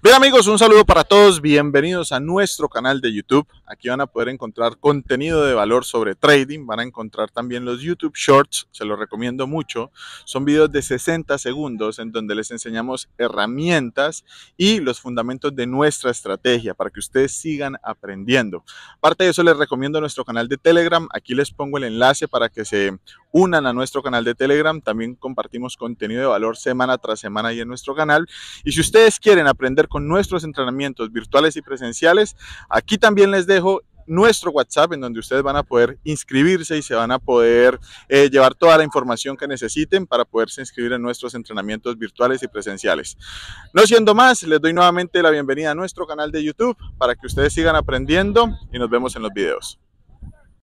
Bien amigos, un saludo para todos, bienvenidos a nuestro canal de YouTube. Aquí van a poder encontrar contenido de valor sobre trading, van a encontrar también los YouTube Shorts, se los recomiendo mucho. Son videos de 60 segundos en donde les enseñamos herramientas y los fundamentos de nuestra estrategia para que ustedes sigan aprendiendo. Aparte de eso, les recomiendo nuestro canal de Telegram, aquí les pongo el enlace para que se unan a nuestro canal de Telegram. También compartimos contenido de valor semana tras semana ahí en nuestro canal. Y si ustedes quieren aprender con nuestros entrenamientos virtuales y presenciales, aquí también les dejo nuestro WhatsApp en donde ustedes van a poder inscribirse y se van a poder eh, llevar toda la información que necesiten para poderse inscribir en nuestros entrenamientos virtuales y presenciales. No siendo más, les doy nuevamente la bienvenida a nuestro canal de YouTube para que ustedes sigan aprendiendo y nos vemos en los videos.